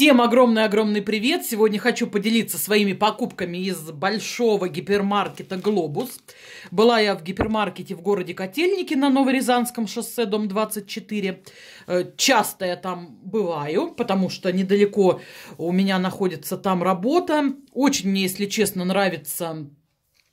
Всем огромный-огромный привет! Сегодня хочу поделиться своими покупками из большого гипермаркета «Глобус». Была я в гипермаркете в городе Котельники на Новорязанском шоссе, дом 24. Э, часто я там бываю, потому что недалеко у меня находится там работа. Очень мне, если честно, нравится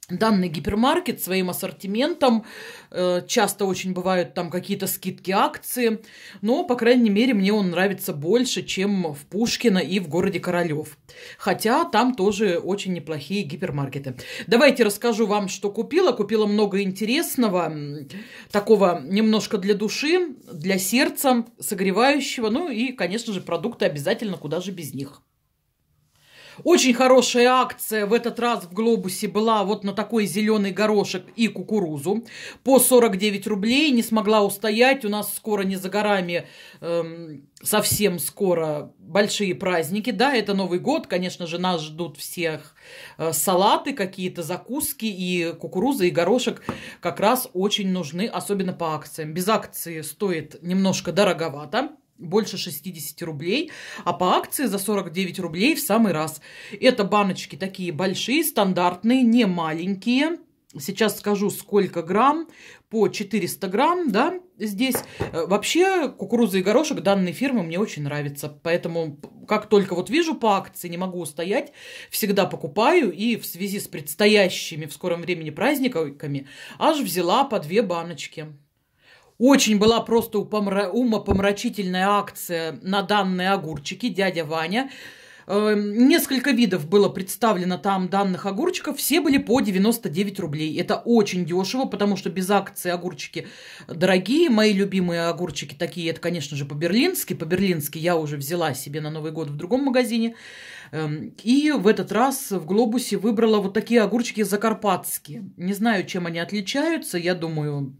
данный гипермаркет своим ассортиментом. Э, часто очень бывают там какие-то скидки, акции. Но, по крайней мере, мне он нравится больше, чем в Пушкино и в городе Королев. Хотя там тоже очень неплохие гипермаркеты. Давайте расскажу вам, что купила. Купила много интересного, такого немножко для души, для сердца, согревающего. Ну и, конечно же, продукты обязательно, куда же без них. Очень хорошая акция в этот раз в «Глобусе» была вот на такой зеленый горошек и кукурузу по 49 рублей. Не смогла устоять. У нас скоро не за горами, эм, совсем скоро большие праздники. Да, это Новый год. Конечно же, нас ждут всех э, салаты, какие-то закуски. И кукуруза, и горошек как раз очень нужны, особенно по акциям. Без акции стоит немножко дороговато больше 60 рублей, а по акции за 49 рублей в самый раз. Это баночки такие большие, стандартные, не маленькие. Сейчас скажу, сколько грамм, по 400 грамм, да, здесь. Э, вообще, кукуруза и горошек данной фирмы мне очень нравится, поэтому как только вот вижу по акции, не могу устоять, всегда покупаю, и в связи с предстоящими в скором времени праздниками аж взяла по две баночки. Очень была просто упомра... умопомрачительная акция на данные огурчики «Дядя Ваня». Эм, несколько видов было представлено там данных огурчиков. Все были по 99 рублей. Это очень дешево, потому что без акции огурчики дорогие. Мои любимые огурчики такие, это, конечно же, по-берлински. По-берлински я уже взяла себе на Новый год в другом магазине. Эм, и в этот раз в глобусе выбрала вот такие огурчики закарпатские. Не знаю, чем они отличаются. Я думаю,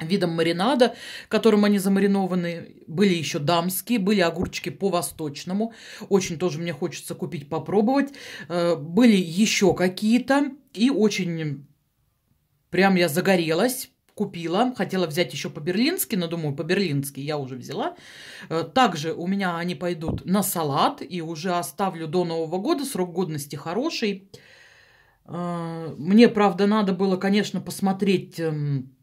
видом маринада, которым они замаринованы. Были еще дамские, были огурчики по-восточному. Очень тоже мне хочется купить, попробовать. Э, были еще какие-то. И очень прям я загорелась купила, хотела взять еще по-берлински, но думаю, по-берлински я уже взяла. Э, также у меня они пойдут на салат и уже оставлю до Нового года, срок годности хороший. Э, мне, правда, надо было, конечно, посмотреть эм,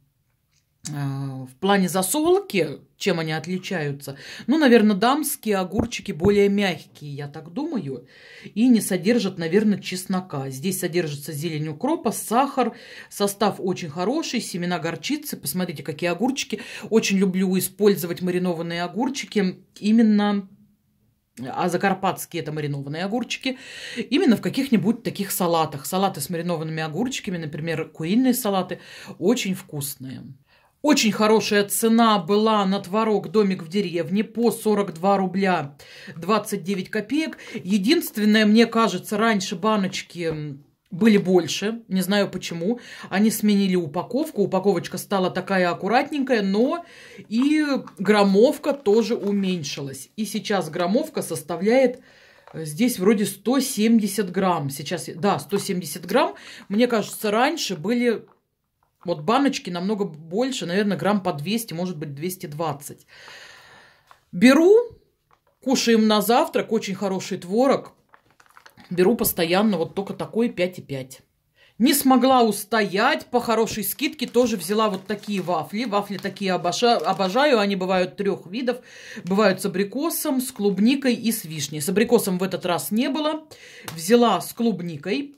Э, в плане засолки, чем они отличаются? Ну, наверное, дамские огурчики более мягкие, я так думаю, и не содержат, наверное, чеснока. Здесь содержится зелень укропа, сахар, состав очень хороший, семена горчицы. Посмотрите, какие огурчики. Очень люблю использовать маринованные огурчики именно а закарпатские это маринованные огурчики, именно в каких-нибудь таких салатах. Салаты с маринованными огурчиками, например, куриные салаты, очень вкусные. Очень хорошая цена была на творог «Домик в деревне» по 42 рубля 29 копеек. Единственное, мне кажется, раньше баночки были больше, не знаю почему. Они сменили упаковку, упаковочка стала такая аккуратненькая, но и граммовка тоже уменьшилась. И сейчас граммовка составляет э, здесь вроде 170 грамм. Сейчас, да, 170 грамм. Мне кажется, раньше были вот баночки намного больше, наверное, грамм по 200, может быть, 220. Беру, кушаем на завтрак, очень хороший творог. Беру постоянно вот только такой 5,5. Не смогла устоять, по хорошей скидке тоже взяла вот такие вафли. Вафли такие обожаю, они бывают трех видов. Бывают с абрикосом, с клубникой и с вишней. С абрикосом в этот раз не было. Взяла с клубникой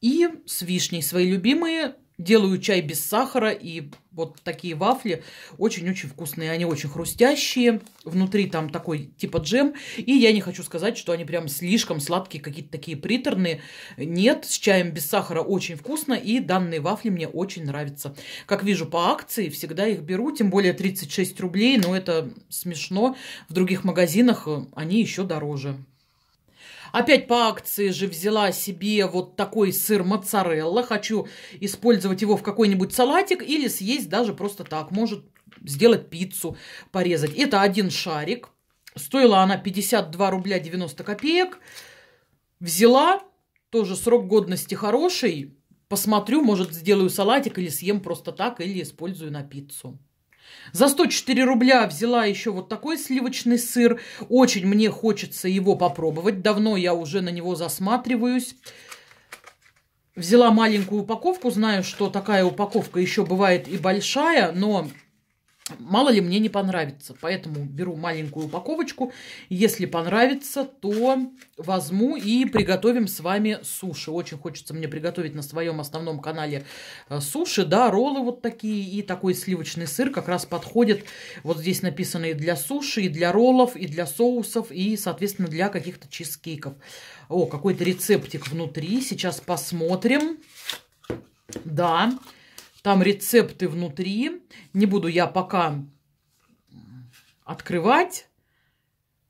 и с вишней. Свои любимые делаю чай без сахара и вот такие вафли очень-очень вкусные. Они очень хрустящие, внутри там такой типа джем. И я не хочу сказать, что они прям слишком сладкие, какие-то такие приторные. Нет, с чаем без сахара очень вкусно и данные вафли мне очень нравятся. Как вижу по акции, всегда их беру, тем более 36 рублей, но это смешно. В других магазинах э, они еще дороже. Опять по акции же взяла себе вот такой сыр моцарелла. Хочу использовать его в какой-нибудь салатик или съесть даже просто так. Может сделать пиццу, порезать. Это один шарик. Стоила она 52 рубля 90 копеек. Взяла, тоже срок годности хороший. Посмотрю, может, сделаю салатик или съем просто так, или использую на пиццу. За 104 рубля взяла еще вот такой сливочный сыр. Очень мне хочется его попробовать. Давно я уже на него засматриваюсь. Взяла маленькую упаковку. Знаю, что такая упаковка еще бывает и большая, но Мало ли мне не понравится. Поэтому беру маленькую упаковочку. Если понравится, то возьму и приготовим с вами суши. Очень хочется мне приготовить на своем основном канале э, суши. Да, роллы вот такие и такой сливочный сыр как раз подходит. Вот здесь написано и для суши, и для роллов, и для соусов, и, соответственно, для каких-то чизкейков. О, какой-то рецептик внутри. Сейчас посмотрим. Да. Да. Там рецепты внутри. Не буду я пока открывать.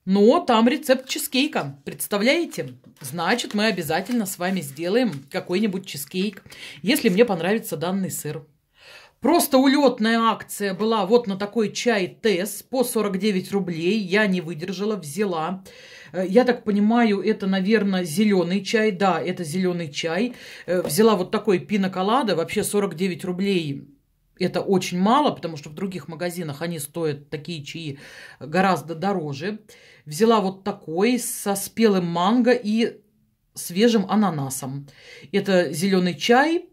Но там рецепт чизкейка, представляете? Значит, мы обязательно с вами сделаем какой-нибудь чизкейк, если мне понравится данный сыр. Просто улетная акция была вот на такой чай ТЭС по 49 рублей. Я не выдержала, взяла. Э, я так понимаю, это, наверное, зеленый чай. Да, это зеленый чай. Э, взяла вот такой пиноколада. Вообще 49 рублей это очень мало, потому что в других магазинах они стоят такие чаи гораздо дороже. Взяла вот такой со спелым манго и свежим ананасом. Это зеленый чай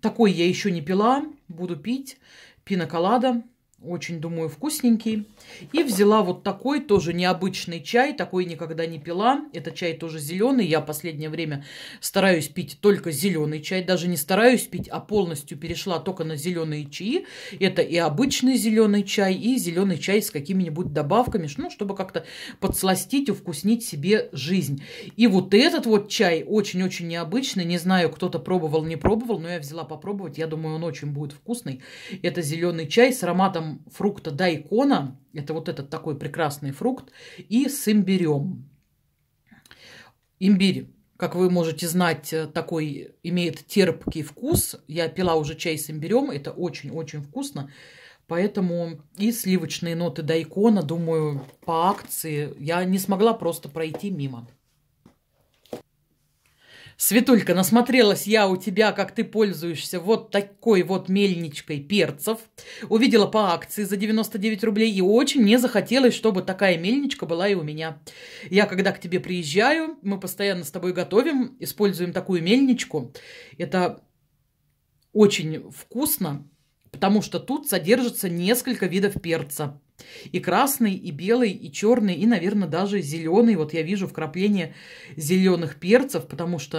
такой я еще не пила, буду пить. Пина колада. Очень, думаю, вкусненький. И взяла вот такой тоже необычный чай. Такой никогда не пила. Это чай тоже зеленый. Я в последнее время стараюсь пить только зеленый чай. Даже не стараюсь пить, а полностью перешла только на зеленые чаи. Это и обычный зеленый чай, и зеленый чай с какими-нибудь добавками, ну, чтобы как-то подсластить, увкуснить себе жизнь. И вот этот вот чай очень-очень необычный. Не знаю, кто-то пробовал, не пробовал, но я взяла попробовать. Я думаю, он очень будет вкусный. Это зеленый чай с ароматом фрукта дайкона, это вот этот такой прекрасный фрукт, и с имбирем. Имбирь, как вы можете знать, э, такой имеет терпкий вкус. Я пила уже чай с имбирем, это очень-очень вкусно. Поэтому и сливочные ноты дайкона, думаю, по акции я не смогла просто пройти мимо. Светулька, насмотрелась я у тебя, как ты пользуешься вот такой вот мельничкой перцев. Увидела по акции за 99 рублей и очень мне захотелось, чтобы такая мельничка была и у меня. Я когда к тебе приезжаю, мы постоянно с тобой готовим, используем такую мельничку. Это очень вкусно, потому что тут содержится несколько видов перца. И красный, и белый, и черный, и, наверное, даже зеленый. Вот я вижу вкрапление зеленых перцев, потому что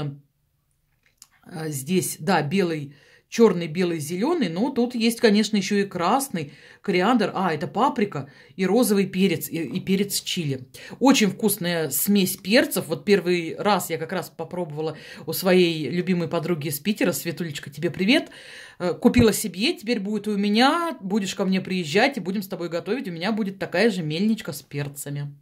э, здесь, да, белый черный, белый, зеленый, но тут есть, конечно, еще и красный, кориандр, а, это паприка, и розовый перец, и, и перец чили. Очень вкусная смесь перцев. Вот первый раз я как раз попробовала у своей любимой подруги из Питера, Светулечка, тебе привет, э, купила себе, теперь будет у меня, будешь ко мне приезжать и будем с тобой готовить, у меня будет такая же мельничка с перцами.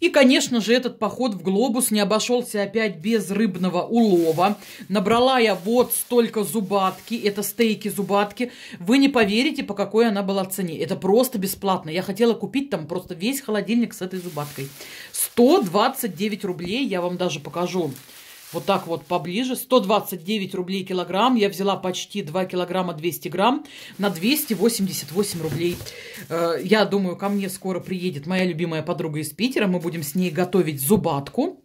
И, конечно же, этот поход в глобус не обошелся опять без рыбного улова. Набрала я вот столько зубатки, это стейки зубатки. Вы не поверите, по какой она была цене. Это просто бесплатно. Я хотела купить там просто весь холодильник с этой зубаткой. 129 рублей, я вам даже покажу вот так вот поближе. 129 рублей килограмм. Я взяла почти 2 килограмма 200 грамм на 288 рублей. Э, я думаю, ко мне скоро приедет моя любимая подруга из Питера. Мы будем с ней готовить зубатку.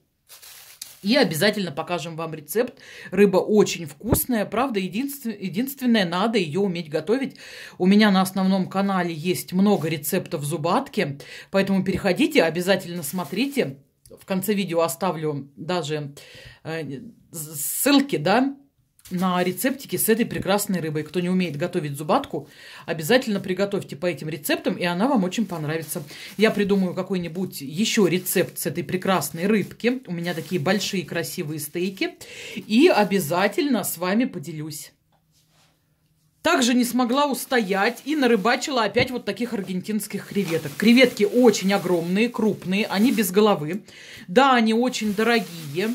И обязательно покажем вам рецепт. Рыба очень вкусная. Правда, единственное, единственное, надо ее уметь готовить. У меня на основном канале есть много рецептов зубатки. Поэтому переходите, обязательно смотрите в конце видео оставлю даже э, ссылки, да, на рецептики с этой прекрасной рыбой. Кто не умеет готовить зубатку, обязательно приготовьте по этим рецептам, и она вам очень понравится. Я придумаю какой-нибудь еще рецепт с этой прекрасной рыбки. У меня такие большие красивые стейки. И обязательно с вами поделюсь. Также не смогла устоять и нарыбачила опять вот таких аргентинских креветок. Креветки очень огромные, крупные, они без головы. Да, они очень дорогие.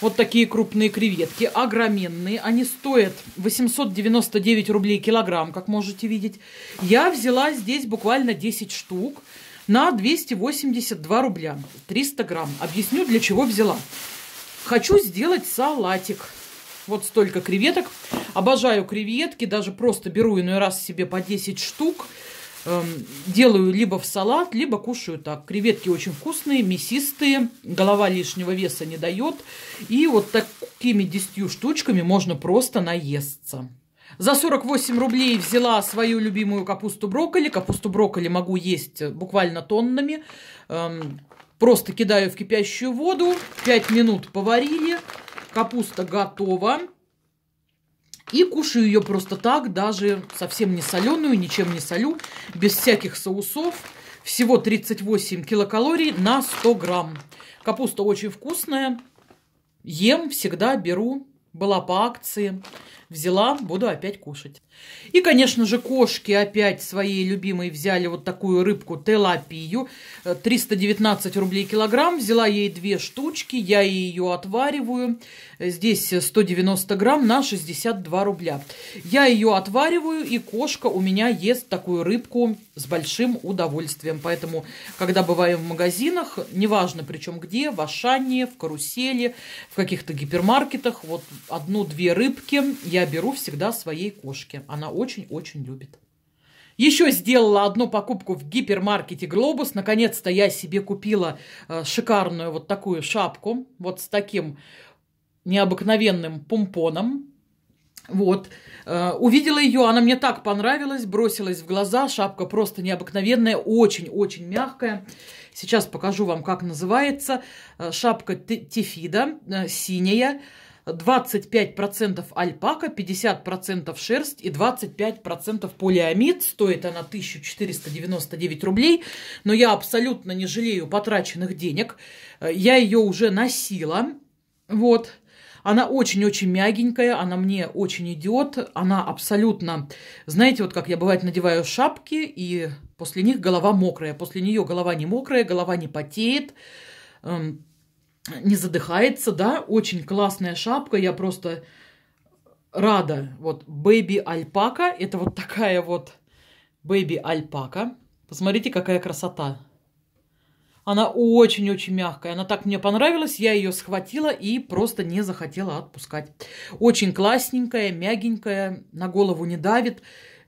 Вот такие крупные креветки, огроменные. Они стоят 899 рублей килограмм, как можете видеть. Я взяла здесь буквально 10 штук на 282 рубля, 300 грамм. Объясню, для чего взяла. Хочу сделать салатик вот столько креветок. Обожаю креветки, даже просто беру иной раз себе по 10 штук. Эм, делаю либо в салат, либо кушаю так. Креветки очень вкусные, мясистые, голова лишнего веса не дает. И вот такими 10 штучками можно просто наесться. За 48 рублей взяла свою любимую капусту брокколи. Капусту брокколи могу есть буквально тоннами. Эм, просто кидаю в кипящую воду. 5 минут поварили. Капуста готова. И кушаю ее просто так, даже совсем не соленую, ничем не солю, без всяких соусов. Всего 38 килокалорий на 100 грамм. Капуста очень вкусная. Ем, всегда беру. Была по акции. Взяла, буду опять кушать. И, конечно же, кошки опять своей любимой взяли вот такую рыбку телапию. 319 э, рублей килограмм. Взяла ей две штучки, я ее отвариваю. Здесь 190 грамм на 62 рубля. Я ее отвариваю, и кошка у меня ест такую рыбку с большим удовольствием. Поэтому, когда бываем в магазинах, неважно причем где, в Ашане, в Карусели, в каких-то гипермаркетах, вот одну-две рыбки я я беру всегда своей кошке. Она очень-очень любит. Еще сделала одну покупку в гипермаркете «Глобус». Наконец-то я себе купила э, шикарную вот такую шапку. Вот с таким необыкновенным помпоном. Вот. Э, увидела ее, она мне так понравилась, бросилась в глаза. Шапка просто необыкновенная, очень-очень мягкая. Сейчас покажу вам, как называется. Э, шапка Тефида, синяя. 25% альпака, 50% шерсть и 25% полиамид. Стоит она 1499 рублей, но я абсолютно не жалею потраченных денег. Я ее уже носила, вот. Она очень-очень мягенькая, она мне очень идет, она абсолютно, знаете, вот как я бывает надеваю шапки, и после них голова мокрая, после нее голова не мокрая, голова не потеет, эм, не задыхается, да, очень классная шапка, я просто рада. Вот Baby альпака, это вот такая вот Baby альпака, Посмотрите, какая красота. Она очень-очень мягкая. Она так мне понравилась. Я ее схватила и просто не захотела отпускать. Очень классненькая, мягенькая, на голову не давит.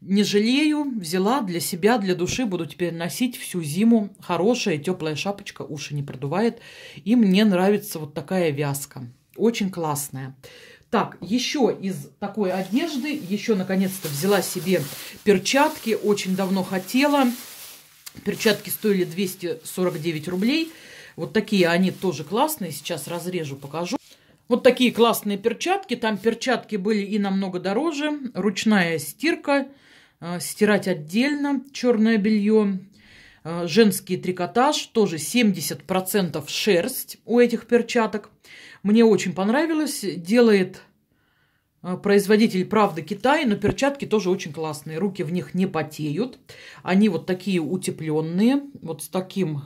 Не жалею, взяла для себя, для души, буду теперь носить всю зиму. Хорошая теплая шапочка, уши не продувает. И мне нравится вот такая вязка. Очень классная. Так, еще из такой одежды, еще наконец-то взяла себе перчатки. Очень давно хотела. Перчатки стоили 249 рублей. Вот такие они тоже классные. Сейчас разрежу, покажу. Вот такие классные перчатки. Там перчатки были и намного дороже. Ручная стирка. Э, стирать отдельно черное белье. Э, женский трикотаж, тоже 70% шерсть у этих перчаток. Мне очень понравилось, делает э, производитель «Правда Китай», но перчатки тоже очень классные. Руки в них не потеют. Они вот такие утепленные, вот с таким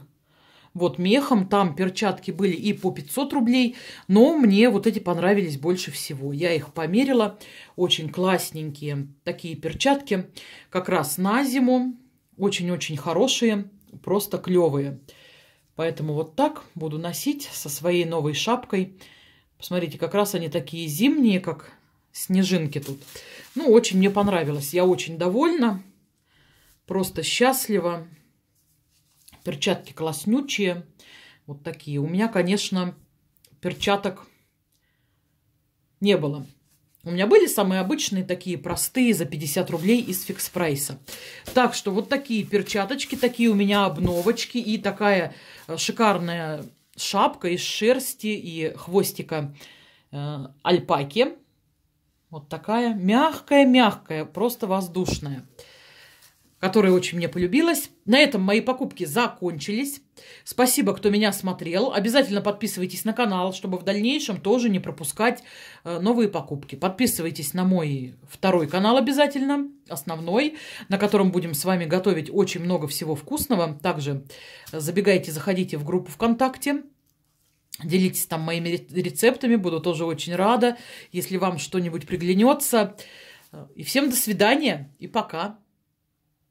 вот мехом там перчатки были и по 500 рублей, но мне вот эти понравились больше всего. Я их померила, очень классненькие такие перчатки, как раз на зиму, очень-очень хорошие, просто клевые. Поэтому вот так буду носить со своей новой шапкой. Посмотрите, как раз они такие зимние, как снежинки тут. Ну, очень мне понравилось. Я очень довольна, просто счастлива. Перчатки класснючие. Вот такие. У меня, конечно, перчаток не было. У меня были самые обычные, такие простые, за 50 рублей из фикс-прайса. Так что вот такие перчаточки, такие у меня обновочки и такая э, шикарная шапка из шерсти и хвостика э, альпаки. Вот такая мягкая-мягкая, просто воздушная которая очень мне полюбилась. На этом мои покупки закончились. Спасибо, кто меня смотрел. Обязательно подписывайтесь на канал, чтобы в дальнейшем тоже не пропускать э, новые покупки. Подписывайтесь на мой второй канал обязательно, основной, на котором будем с вами готовить очень много всего вкусного. Также забегайте, заходите в группу ВКонтакте. Делитесь там моими рецептами, буду тоже очень рада, если вам что-нибудь приглянется. Э, и всем до свидания и пока!